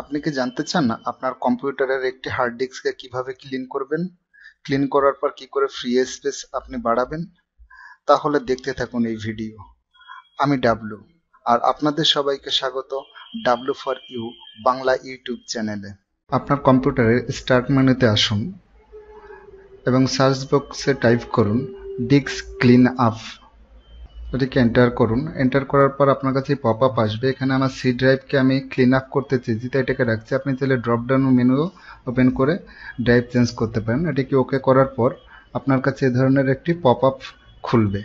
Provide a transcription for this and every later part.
আপনি কি জানতে চান আপনার কম্পিউটারের একটি হার্ড ডিস্ককে কিভাবে ক্লিন করবেন ক্লিন করার পর কি করে ফ্রি স্পেস আপনি বাড়াবেন তাহলে দেখতে থাকুন এই ভিডিও আমি ডাবলু আর আপনাদের সবাইকে স্বাগত W for U Bangla YouTube চ্যানেলে আপনার কম্পিউটারের স্টার্ট মেনুতে আসুন এবং সার্চ বক্সে টাইপ করুন ডিস্ক ক্লিন আপ এটিকে এন্টার করুন এন্টার করার পর আপনার কাছে পপ আপ আসবে এখানে আমার সি ড্রাইভকে আমি ক্লিন আপ করতে চাইছি তাই এটাকে রাখছি আপনি চাইলে ড্রপ ডাউন মেনু ওপেন করে ড্রাইভ চেঞ্জ করতে পারেন এটিকে ওকে করার পর আপনার কাছে এ ধরনের একটি পপ আপ খুলবে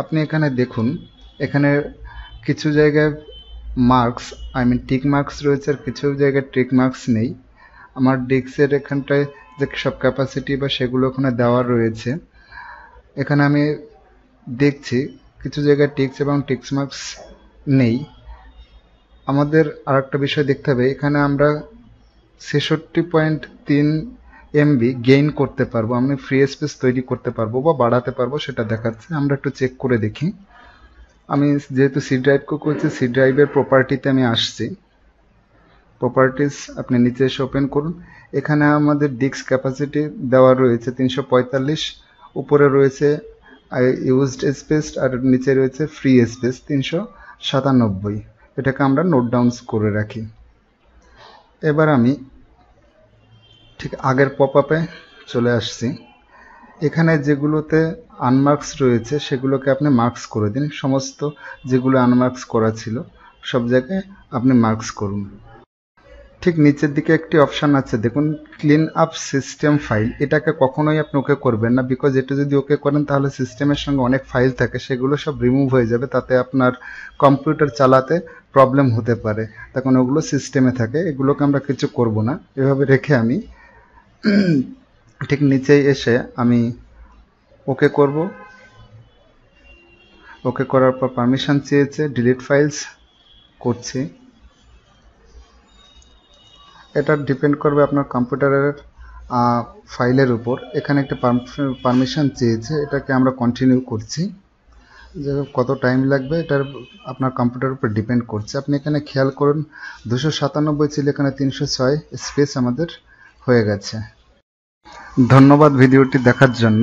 আপনি এখানে দেখুন এখানে কিছু জায়গায় marks I mean tick marks রয়েছে আর কিছু জায়গায় টিক মার্কস নেই আমার ডিস্কের এখানটায় যে সব ক্যাপাসিটি বা সেগুলো ওখানে দেওয়া রয়েছে এখানে আমি দেখছি কিছু জায়গায় টিক্স এবং টিক্স মার্কস নেই আমাদের আর একটা বিষয় দেখতে হবে এখানে আমরা ছেষট্টি পয়েন্ট তিন এমবি গেইন করতে পারবো আমি ফ্রি স্পেস তৈরি করতে পারবো বা বাড়াতে পারবো সেটা দেখাচ্ছে আমরা একটু চেক করে দেখি আমি যেহেতু সি ড্রাইভ করছি সি ড্রাইভের প্রপার্টিতে আমি আসছি প্রপার্টিস আপনি নিচে এসে ওপেন করুন এখানে আমাদের ডিস্ক ক্যাপাসিটি দেওয়া রয়েছে তিনশো উপরে রয়েছে ইউজড স্পেস আর নিচে রয়েছে ফ্রি স্পেস তিনশো সাতানব্বই এটাকে আমরা নোট ডাউনস করে রাখি এবার আমি ঠিক আগের পপ আপে চলে আসছি এখানে যেগুলোতে আনমার্কস রয়েছে সেগুলোকে আপনি মার্কস করে দিন সমস্ত যেগুলো আনমার্কস করা ছিল সব জায়গায় আপনি মার্কস করুন ঠিক নিচের দিকে একটি অপশান আছে দেখুন ক্লিন আপ সিস্টেম ফাইল এটাকে কখনোই আপনি ওকে করবেন না বিকজ এটা যদি ওকে করেন তাহলে সিস্টেমের সঙ্গে অনেক ফাইল থাকে সেগুলো সব রিমুভ হয়ে যাবে তাতে আপনার কম্পিউটার চালাতে প্রবলেম হতে পারে তখন ওগুলো সিস্টেমে থাকে এগুলোকে আমরা কিছু করব না এভাবে রেখে আমি ঠিক নিচেই এসে আমি ওকে করব ওকে করার পর পারমিশন চেয়েছে ডিলিট ফাইলস করছি এটা ডিপেন্ড করবে আপনার কম্পিউটারের ফাইলের উপর এখানে একটা পারমিশন চেয়েছে এটাকে আমরা কন্টিনিউ করছি যে কত টাইম লাগবে এটার আপনার কম্পিউটার উপর ডিপেন্ড করছে আপনি এখানে খেয়াল করুন দুশো সাতানব্বই ছিল এখানে তিনশো ছয় স্পেস আমাদের হয়ে গেছে ধন্যবাদ ভিডিওটি দেখার জন্য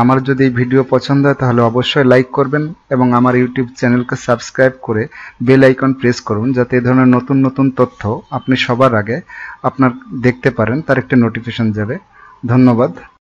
আমার যদি এই ভিডিও পছন্দ হয় তাহলে অবশ্যই লাইক করবেন এবং আমার ইউটিউব চ্যানেলকে সাবস্ক্রাইব করে বেল আইকন প্রেস করুন যাতে এ ধরনের নতুন নতুন তথ্য আপনি সবার আগে আপনার দেখতে পারেন তার একটি নোটিফিকেশন যাবে ধন্যবাদ